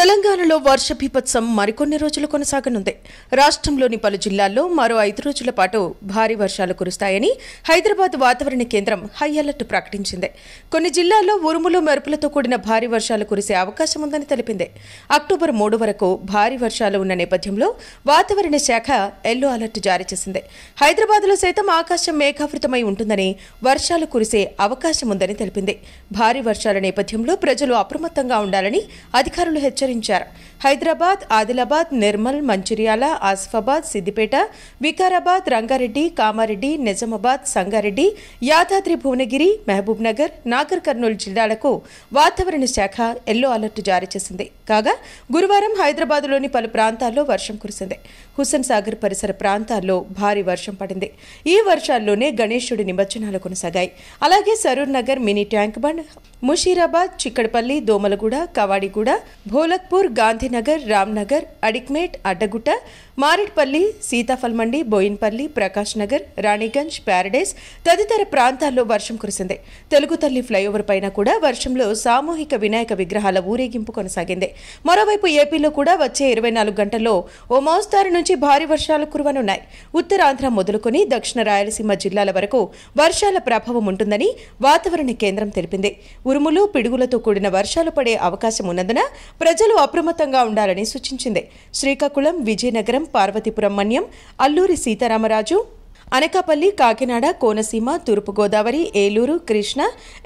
తెలంగాణలో వర్ష బీభత్సం మరికొన్ని రోజులు కొనసాగనుంది రాష్ట్రంలోని పలు జిల్లాల్లో మరో ఐదు రోజుల పాటు భారీ వర్షాలు కురుస్తాయని హైదరాబాద్ వాతావరణ కేంద్రం హై అలర్ట్ ప్రకటించింది కొన్ని జిల్లాల్లో ఉరుములు మెరుపులతో కూడిన భారీ వర్షాలు కురిసే అవకాశం ఉందని తెలిపింది అక్టోబర్ మూడు వరకు భారీ వర్షాలు ఉన్న నేపథ్యంలో వాతావరణ శాఖ ఎల్లో అలర్ట్ జారీ చేసింది హైదరాబాద్లో సైతం ఆకాశం మేఘావృతమై ఉంటుందని వర్షాలు కురిసే అవకాశం ఉందని తెలిపింది భారీ వర్షాల నేపథ్యంలో ప్రజలు అప్రమత్తంగా ఉండాలని అధికారులు హెచ్చరించారు విస్తరించారు హైదరాబాద్ ఆదిలాబాద్ నిర్మల్ మంచిర్యాల ఆసిఫాబాద్ సిద్దిపేట వికారాబాద్ రంగారెడ్డి కామారెడ్డి నిజామాబాద్ సంగారెడ్డి యాదాద్రి భువనగిరి మహబూబ్ నగర్ నాగర్ కర్నూలు జిల్లాలకు వాతావరణ శాఖ ఎల్లో అలర్ట్ జారీ చేసింది కాగా గురువారం హైదరాబాద్లోని పలు ప్రాంతాల్లో వర్షం కురిసింది హుస్సేన్ సాగర్ పరిసర ప్రాంతాల్లో భారీ వర్షం పడింది ఈ వర్షాల్లోనే గణేశుడి నిమజ్జనాలు కొనసాగాయి అలాగే Saroor Nagar mini tank bund Musheerabad Chikkadpally Domalguda Kavadiguda Bhola Bhagatpur Gandhinagar Ramnagar Adikmet Addagutta Maredpally Seethaphal Mandi Bowenpally Prakash Nagar Ranigunj Paradise తదితర ప్రాంతాల్లో వర్షం కురిసింది తెలుగు తల్లి ఫ్లైఓవర్ పైన కూడా వర్షంలో సామూహిక వినాయక విగ్రహాల ఊరేగింపు కొనసాగింది మరోవైపు ఏపీలో కూడా వచ్చే ఇరవై నాలుగు గంటల్లో ఓ మోస్తారు నుంచి భారీ వర్షాలు కురవనున్నాయి ఉత్తరాంధ్ర మొదలుకొని దక్షిణ రాయలసీమ జిల్లాల వరకు వర్షాల ప్రభావం ఉంటుందని వాతావరణ కేంద్రం తెలిపింది ఉరుములు పిడుగులతో కూడిన వర్షాలు పడే అవకాశం ఉన్నందున ప్రజలు అప్రమత్తంగా ఉండాలని సూచించింది శ్రీకాకుళం విజయనగరం పార్వతీపురం మన్యం అల్లూరి సీతారామరాజు అనకాపల్లి కాకినాడ కోనసీమ తూర్పుగోదావరి ఏలూరు కృష్ణ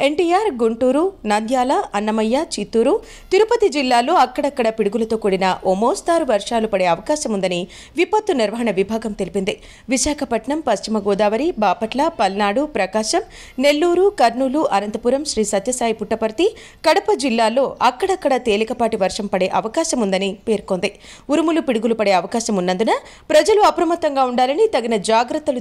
ఎన్టీఆర్ గుంటూరు నంద్యాల అన్నమయ్య చిత్తూరు తిరుపతి జిల్లాలో అక్కడక్కడ పిడుగులతో కూడిన ఓ మోస్తారు వర్షాలు పడే అవకాశం ఉందని విపత్తు నిర్వహణ విభాగం తెలిపింది విశాఖపట్నం పశ్చిమ గోదావరి బాపట్ల పల్నాడు ప్రకాశం నెల్లూరు కర్నూలు అనంతపురం శ్రీ సత్యసాయి పుట్టపర్తి కడప జిల్లాలో అక్కడక్కడ తేలికపాటి వర్షం పడే అవకాశం ఉందని పేర్కొంది ఉరుములు పిడుగులు పడే అవకాశం ఉన్నందున ప్రజలు అప్రమత్తంగా ఉండాలని తగిన జాగ్రత్తలు